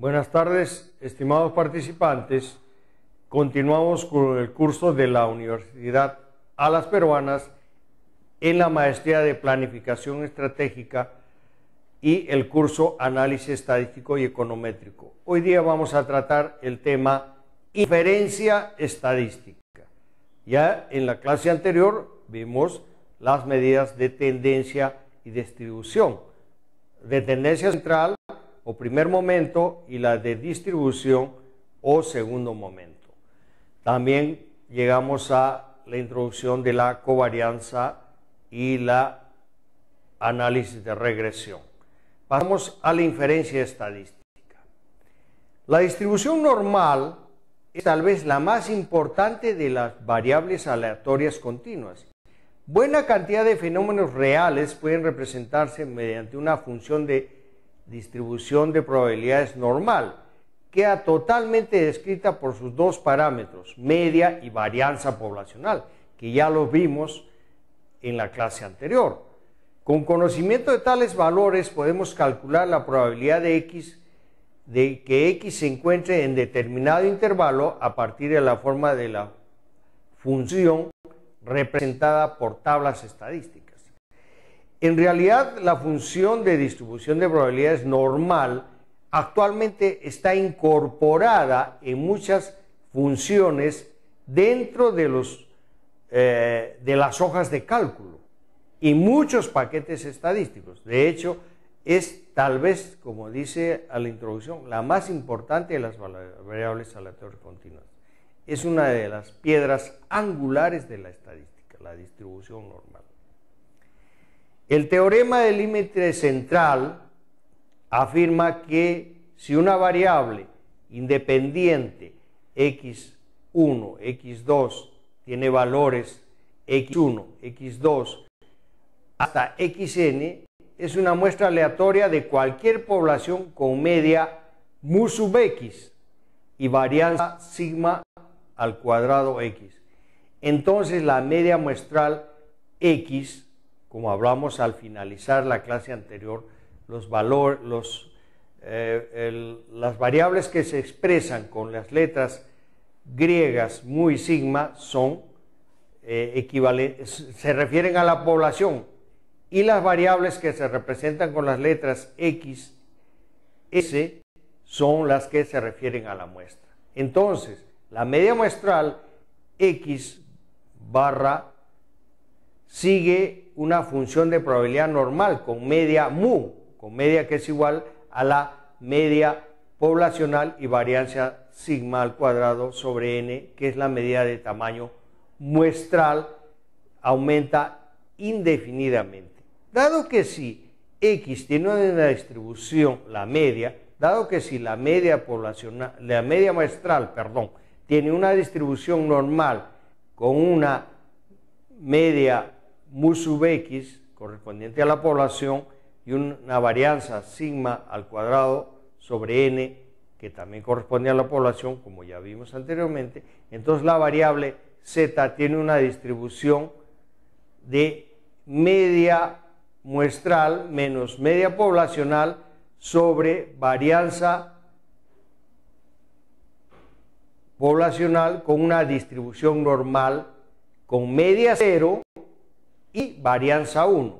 Buenas tardes, estimados participantes. Continuamos con el curso de la Universidad a las Peruanas en la maestría de Planificación Estratégica y el curso Análisis Estadístico y Econométrico. Hoy día vamos a tratar el tema inferencia estadística. Ya en la clase anterior vimos las medidas de tendencia y distribución. De tendencia central o primer momento y la de distribución o segundo momento. También llegamos a la introducción de la covarianza y la análisis de regresión. Pasamos a la inferencia estadística. La distribución normal es tal vez la más importante de las variables aleatorias continuas. Buena cantidad de fenómenos reales pueden representarse mediante una función de distribución de probabilidades normal, queda totalmente descrita por sus dos parámetros, media y varianza poblacional, que ya lo vimos en la clase anterior. Con conocimiento de tales valores podemos calcular la probabilidad de X de que X se encuentre en determinado intervalo a partir de la forma de la función representada por tablas estadísticas. En realidad, la función de distribución de probabilidades normal actualmente está incorporada en muchas funciones dentro de, los, eh, de las hojas de cálculo y muchos paquetes estadísticos. De hecho, es tal vez, como dice a la introducción, la más importante de las variables aleatorias continuas. Es una de las piedras angulares de la estadística, la distribución normal. El teorema del límite central afirma que si una variable independiente x1, x2 tiene valores x1, x2 hasta xn, es una muestra aleatoria de cualquier población con media mu sub x y varianza sigma al cuadrado x. Entonces la media muestral x como hablamos al finalizar la clase anterior, los valor, los, eh, las variables que se expresan con las letras griegas mu y sigma son eh, equivalentes, se refieren a la población y las variables que se representan con las letras x, s son las que se refieren a la muestra. Entonces, la media muestral x barra sigue una función de probabilidad normal con media mu, con media que es igual a la media poblacional y varianza sigma al cuadrado sobre n, que es la media de tamaño muestral, aumenta indefinidamente. Dado que si x tiene una distribución, la media, dado que si la media poblacional, la media muestral, perdón, tiene una distribución normal con una media sub x correspondiente a la población, y una varianza sigma al cuadrado sobre n, que también corresponde a la población, como ya vimos anteriormente, entonces la variable z tiene una distribución de media muestral menos media poblacional sobre varianza poblacional con una distribución normal con media cero y varianza 1.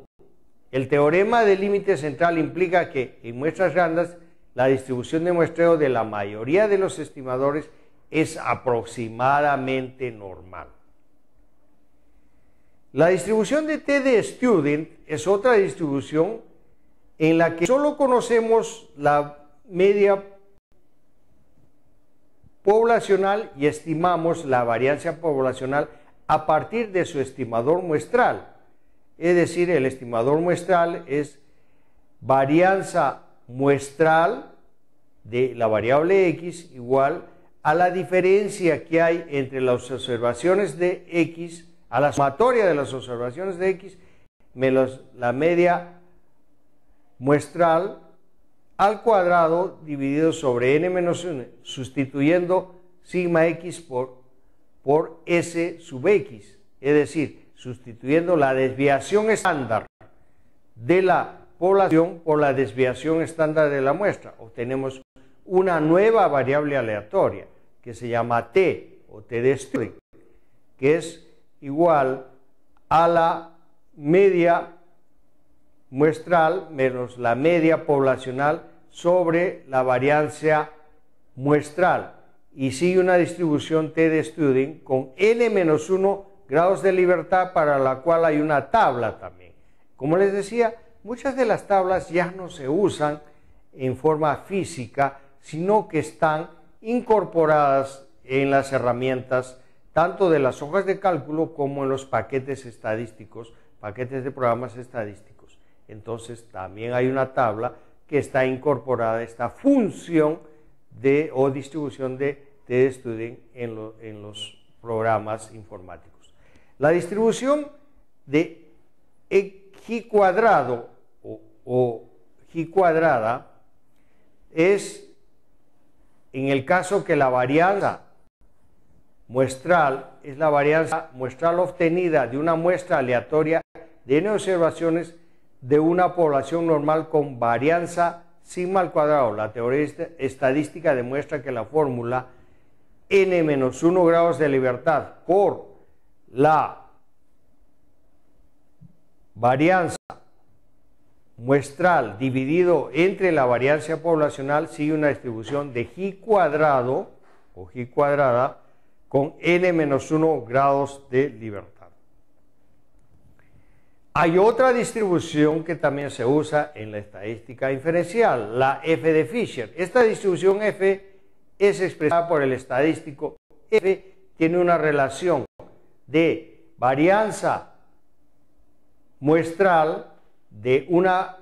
El teorema del límite central implica que en muestras grandes la distribución de muestreo de la mayoría de los estimadores es aproximadamente normal. La distribución de T de Student es otra distribución en la que solo conocemos la media poblacional y estimamos la varianza poblacional a partir de su estimador muestral es decir, el estimador muestral es varianza muestral de la variable x igual a la diferencia que hay entre las observaciones de x, a la sumatoria de las observaciones de x, menos la media muestral al cuadrado dividido sobre n menos 1, sustituyendo sigma x por, por s sub x. Es decir, sustituyendo la desviación estándar de la población por la desviación estándar de la muestra. Obtenemos una nueva variable aleatoria que se llama t o t de Studing. que es igual a la media muestral menos la media poblacional sobre la variancia muestral y sigue una distribución t de Studing con n-1 grados de libertad para la cual hay una tabla también. Como les decía, muchas de las tablas ya no se usan en forma física, sino que están incorporadas en las herramientas tanto de las hojas de cálculo como en los paquetes estadísticos, paquetes de programas estadísticos. Entonces también hay una tabla que está incorporada esta función de o distribución de, de Student en los programas informáticos. La distribución de x cuadrado o, o cuadrada es, en el caso que la varianza muestral es la varianza muestral obtenida de una muestra aleatoria de n observaciones de una población normal con varianza sigma al cuadrado. La teoría estadística demuestra que la fórmula n-1 grados de libertad por la varianza muestral dividido entre la varianza poblacional sigue una distribución de G cuadrado o G cuadrada con N-1 grados de libertad. Hay otra distribución que también se usa en la estadística inferencial, la F de Fisher. Esta distribución F es expresada por el estadístico F, tiene una relación de varianza muestral de una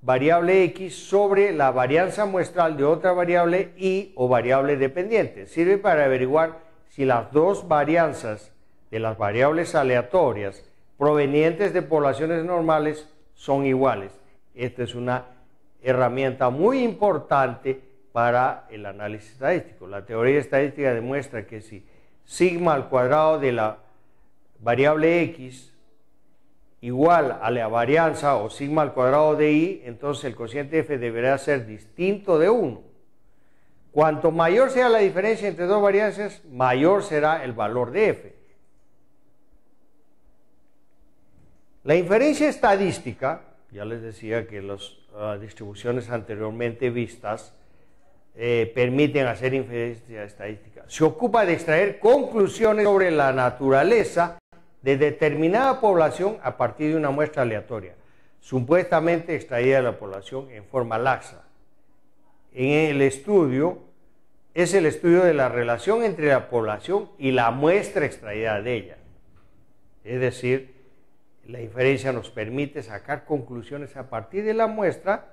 variable X sobre la varianza muestral de otra variable Y o variable dependiente. Sirve para averiguar si las dos varianzas de las variables aleatorias provenientes de poblaciones normales son iguales. Esta es una herramienta muy importante para el análisis estadístico. La teoría estadística demuestra que si sigma al cuadrado de la variable x igual a la varianza o sigma al cuadrado de y, entonces el cociente f deberá ser distinto de 1. Cuanto mayor sea la diferencia entre dos varianzas, mayor será el valor de f. La inferencia estadística, ya les decía que las ah, distribuciones anteriormente vistas eh, permiten hacer inferencia estadística, se ocupa de extraer conclusiones sobre la naturaleza de determinada población a partir de una muestra aleatoria, supuestamente extraída de la población en forma laxa. En el estudio es el estudio de la relación entre la población y la muestra extraída de ella. Es decir, la inferencia nos permite sacar conclusiones a partir de la muestra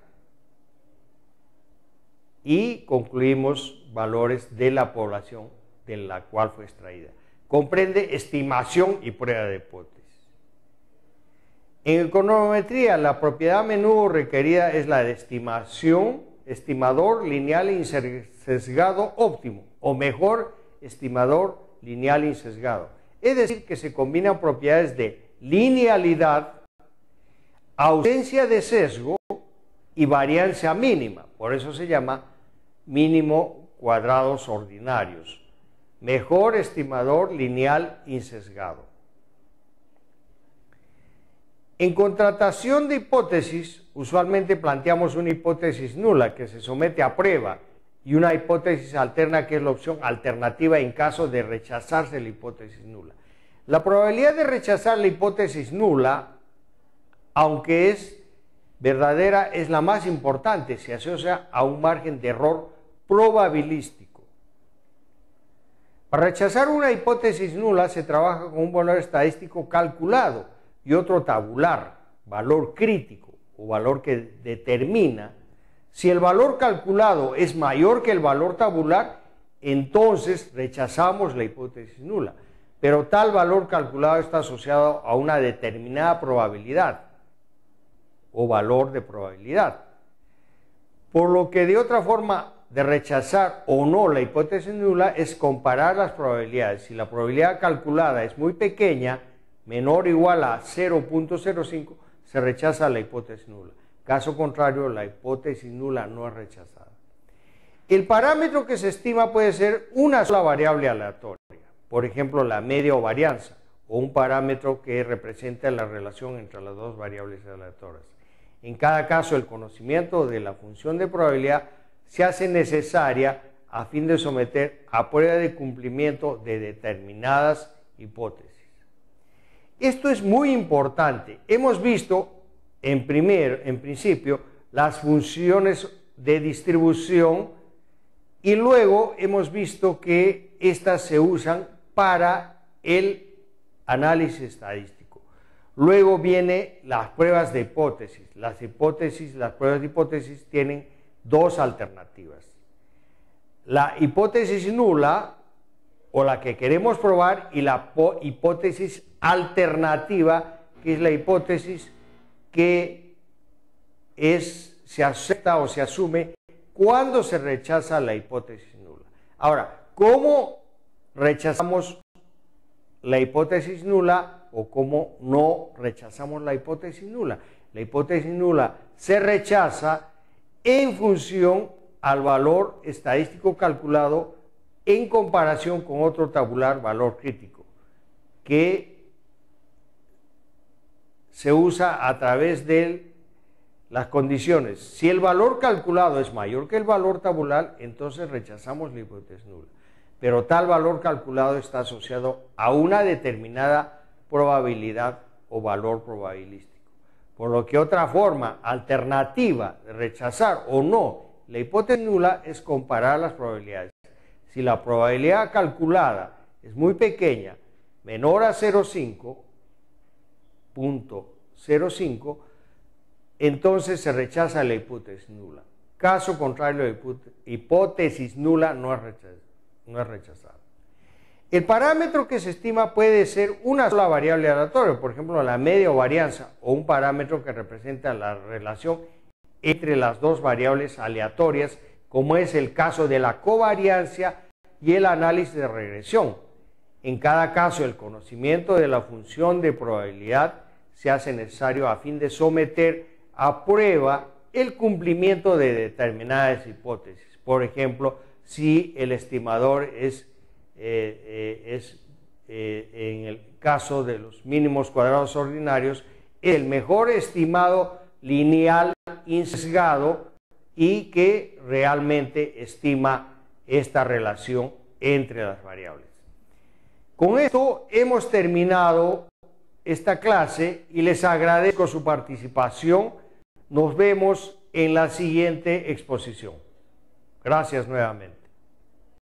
y concluimos valores de la población de la cual fue extraída comprende estimación y prueba de hipótesis. En econometría, la propiedad a menudo requerida es la de estimación, estimador lineal sesgado óptimo, o mejor, estimador lineal sesgado. Es decir, que se combinan propiedades de linealidad, ausencia de sesgo y varianza mínima. Por eso se llama mínimo cuadrados ordinarios mejor estimador lineal insesgado. En contratación de hipótesis, usualmente planteamos una hipótesis nula que se somete a prueba y una hipótesis alterna que es la opción alternativa en caso de rechazarse la hipótesis nula. La probabilidad de rechazar la hipótesis nula, aunque es verdadera, es la más importante, se asocia a un margen de error probabilístico. Para rechazar una hipótesis nula se trabaja con un valor estadístico calculado y otro tabular, valor crítico o valor que determina. Si el valor calculado es mayor que el valor tabular, entonces rechazamos la hipótesis nula. Pero tal valor calculado está asociado a una determinada probabilidad o valor de probabilidad. Por lo que de otra forma de rechazar o no la hipótesis nula es comparar las probabilidades. Si la probabilidad calculada es muy pequeña, menor o igual a 0.05, se rechaza la hipótesis nula. Caso contrario, la hipótesis nula no es rechazada. El parámetro que se estima puede ser una sola variable aleatoria, por ejemplo, la media o varianza, o un parámetro que representa la relación entre las dos variables aleatorias. En cada caso, el conocimiento de la función de probabilidad se hace necesaria a fin de someter a prueba de cumplimiento de determinadas hipótesis. Esto es muy importante. Hemos visto en, primer, en principio las funciones de distribución y luego hemos visto que estas se usan para el análisis estadístico. Luego vienen las pruebas de hipótesis. Las hipótesis, las pruebas de hipótesis tienen dos alternativas. La hipótesis nula o la que queremos probar y la hipótesis alternativa, que es la hipótesis que es, se acepta o se asume cuando se rechaza la hipótesis nula. Ahora, ¿cómo rechazamos la hipótesis nula o cómo no rechazamos la hipótesis nula? La hipótesis nula se rechaza en función al valor estadístico calculado en comparación con otro tabular valor crítico, que se usa a través de las condiciones. Si el valor calculado es mayor que el valor tabular, entonces rechazamos la hipótesis nula. Pero tal valor calculado está asociado a una determinada probabilidad o valor probabilístico. Por lo que otra forma alternativa de rechazar o no la hipótesis nula es comparar las probabilidades. Si la probabilidad calculada es muy pequeña, menor a 0.05, entonces se rechaza la hipótesis nula. Caso contrario, la hipótesis nula No es rechazada. El parámetro que se estima puede ser una sola variable aleatoria, por ejemplo, la media o varianza, o un parámetro que representa la relación entre las dos variables aleatorias, como es el caso de la covariancia y el análisis de regresión. En cada caso, el conocimiento de la función de probabilidad se hace necesario a fin de someter a prueba el cumplimiento de determinadas hipótesis. Por ejemplo, si el estimador es eh, eh, es, eh, en el caso de los mínimos cuadrados ordinarios, el mejor estimado lineal insesgado y que realmente estima esta relación entre las variables. Con esto hemos terminado esta clase y les agradezco su participación. Nos vemos en la siguiente exposición. Gracias nuevamente.